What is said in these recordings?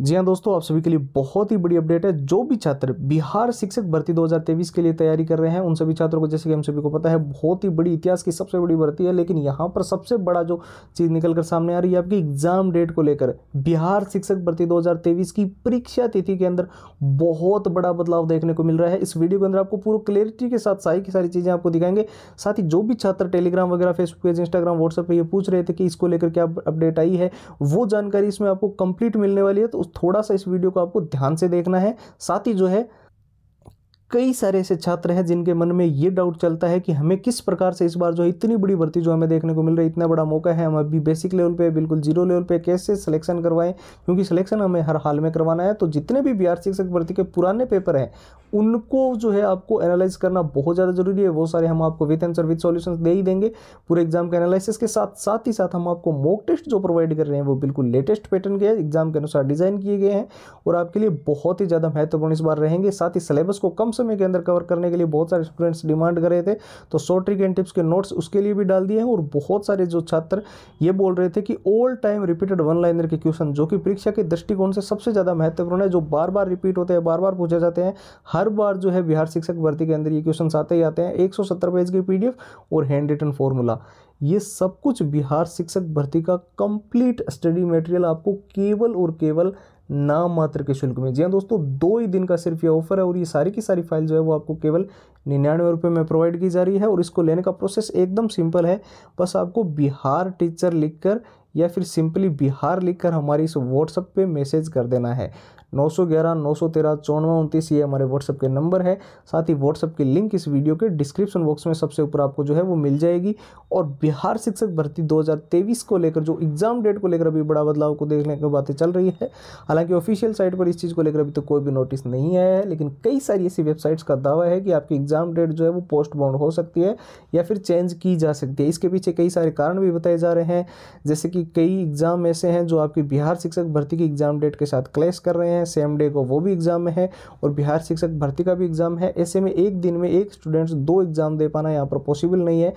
जी हाँ दोस्तों आप सभी के लिए बहुत ही बड़ी अपडेट है जो भी छात्र बिहार शिक्षक भर्ती 2023 के लिए तैयारी कर रहे हैं उन सभी छात्रों को जैसे कि हम सभी को पता है बहुत ही बड़ी इतिहास की सबसे बड़ी भर्ती है लेकिन यहाँ पर सबसे बड़ा जो चीज़ निकल कर सामने आ रही है आपकी एग्जाम डेट को लेकर बिहार शिक्षक भर्ती दो की परीक्षा तिथि के अंदर बहुत बड़ा बदलाव देखने को मिल रहा है इस वीडियो के अंदर आपको पूरी क्लियरिटी के साथ सारी की सारी चीज़ें आपको दिखाएंगे साथ ही जो भी छात्र टेलीग्राम वगैरह फेसबुक पेज इंस्टाग्राम व्हाट्सएप पर ये पूछ रहे थे कि इसको लेकर क्या अपडेट आई है वो जानकारी इसमें आपको कंप्लीट मिलने वाली है तो उस थोड़ा सा इस वीडियो को आपको ध्यान से देखना है साथ ही जो है कई सारे ऐसे छात्र हैं जिनके मन में ये डाउट चलता है कि हमें किस प्रकार से इस बार जो है इतनी बड़ी भर्ती जो हमें देखने को मिल रही है इतना बड़ा मौका है हम अभी बेसिक लेवल पे बिल्कुल जीरो लेवल पे कैसे सिलेक्शन करवाएं क्योंकि सिलेक्शन हमें हर हाल में करवाना है तो जितने भी बिहार शिक्षक भर्ती के पुराने पेपर हैं उनको जो है आपको एनालाइज करना बहुत ज़्यादा ज़रूरी है वो सारे हम आपको विथ एंसर विथ सोल्यूशन दे ही देंगे पूरे एग्जाम के एनालिसिस के साथ साथ ही साथ हम आपको मॉक टेस्ट जो प्रोवाइड कर रहे हैं वो बिल्कुल लेटेस्ट पैटर्न के एग्जाम के अनुसार डिज़ाइन किए गए हैं और आपके लिए बहुत ही ज़्यादा महत्वपूर्ण इस बार रहेंगे साथ ही सिलेबस को कम समय के अंदर कवर करने के लिए बहुत सारे स्टूडेंट्स डिमांड कर रहे थे तो शॉर्ट ट्रिक एंड टिप्स के नोट्स उसके लिए भी डाल दिए हैं और बहुत सारे जो छात्र ये बोल रहे थे कि all time repeated one liner के क्वेश्चन जो कि परीक्षा के दृष्टिकोण से सबसे ज़्यादा महत्वपूर्ण है जो बार बार रिपीट होते हैं बार बार पूछे जाते हैं हर हर बार जो है बिहार शिक्षक भर्ती के अंदर ये क्वेश्चन आते ही आते हैं एक पेज की पी और हैंड रिटन फॉर्मूला ये सब कुछ बिहार शिक्षक भर्ती का कंप्लीट स्टडी मटेरियल आपको केवल और केवल नाम मात्र के शुल्क में जी हाँ दोस्तों दो ही दिन का सिर्फ ये ऑफर है और ये सारी की सारी फाइल जो है वो आपको केवल निन्यानवे रुपये में प्रोवाइड की जा रही है और इसको लेने का प्रोसेस एकदम सिंपल है बस आपको बिहार टीचर लिखकर या फिर सिंपली बिहार लिखकर हमारी इस व्हाट्सएप पे मैसेज कर देना है नौ सौ ग्यारह नौ सौ तेरह चौनवा उनतीस ये हमारे व्हाट्सएप के नंबर है साथ ही व्हाट्सएप की लिंक इस वीडियो के डिस्क्रिप्शन बॉक्स में सबसे ऊपर आपको जो है वो मिल जाएगी और बिहार शिक्षक भर्ती 2023 को लेकर जो एग्जाम डेट को लेकर अभी बड़ा बदलाव को देखने की बातें चल रही है हालांकि ऑफिशियल साइट पर इस चीज़ को लेकर अभी तो कोई भी नोटिस नहीं आया है लेकिन कई सारी ऐसी वेबसाइट्स का दावा है कि आपकी एग्जाम डेट जो है वो पोस्ट हो सकती है या फिर चेंज की जा सकती है इसके पीछे कई सारे कारण भी बताए जा रहे हैं जैसे कि कई एग्ज़ाम ऐसे हैं जो आपकी बिहार शिक्षक भर्ती की एग्ज़ाम डेट के साथ क्लैश कर रहे हैं सेम डे को वो भी एग्ज़ाम में है और बिहार शिक्षक भर्ती का भी एग्ज़ाम है ऐसे में एक दिन में एक स्टूडेंट्स दो एग्ज़ाम दे पाना यहाँ पर पॉसिबल नहीं है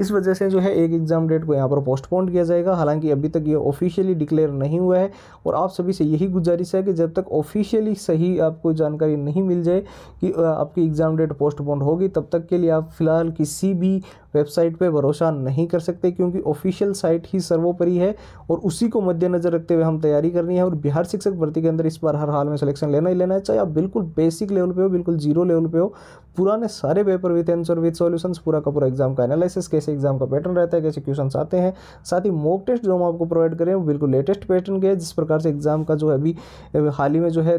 इस वजह से जो है एक एग्ज़ाम डेट को यहाँ पर पोस्टपोन किया जाएगा हालांकि अभी तक ये ऑफिशियली डिक्लेयर नहीं हुआ है और आप सभी से यही गुजारिश है कि जब तक ऑफिशियली सही आपको जानकारी नहीं मिल जाए कि आपकी एग्ज़ाम डेट पोस्टपोन होगी तब तक के लिए आप फिलहाल किसी भी वेबसाइट पे भरोसा नहीं कर सकते क्योंकि ऑफिशियल साइट ही सर्वोपरि है और उसी को मद्देनजर रखते हुए हम तैयारी करनी है और बिहार शिक्षक भर्ती के अंदर इस बार हर हाल में सिलेक्शन लेना ही लेना है चाहे आप बिल्कुल बेसिक लेवल पे हो बिल्कुल जीरो लेवल पे हो पुराने सारे paper with answer with solutions पूरा का पूरा एग्जाम का एनालिसिस कैसे एग्जाम का पैटर्न रहता है कैसे क्वेश्चन आते हैं साथ ही मॉक टेस्ट जो हम आपको प्रोवाइड करें वो बिल्कुल लेटेस्ट पैटर्न के जिस प्रकार से एग्जाम का जो है अभी हाल ही में जो है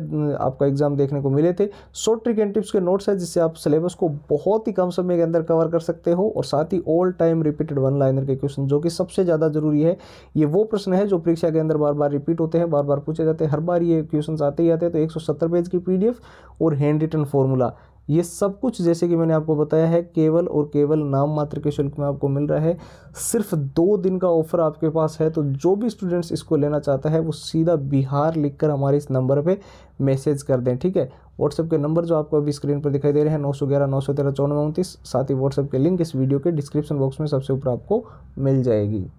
आपका एग्जाम देखने को मिले थे शॉर्ट ट्रिक एंड टिप्स के नोट्स है जिससे आप सिलेबस को बहुत ही कम समय के अंदर कवर कर सकते हो और साथ बहुत ही all time repeated one liner के क्वेश्चन जो कि सबसे ज़्यादा जरूरी है ये वो प्रश्न है जो परीक्षा के अंदर बार बार रिपीट होते हैं बार बार पूछे जाते हैं हर बार ये क्वेश्चन आते ही आते हैं तो एक पेज की पी और हैंड रिटन फॉर्मूला ये सब कुछ जैसे कि मैंने आपको बताया है केवल और केवल नाम मात्र के शुल्क में आपको मिल रहा है सिर्फ दो दिन का ऑफर आपके पास है तो जो भी स्टूडेंट्स इसको लेना चाहता है वो सीधा बिहार लिखकर हमारे इस नंबर पे मैसेज कर दें ठीक है व्हाट्सएप के नंबर जो आपको अभी स्क्रीन पर दिखाई दे रहे हैं नौ सौ ग्यारह नौ सौ तेरह चौनवे उनतीस साथ ही व्हाट्सएप के लिंक इस वीडियो के डिस्क्रिप्शन बॉक्स में सबसे ऊपर आपको मिल जाएगी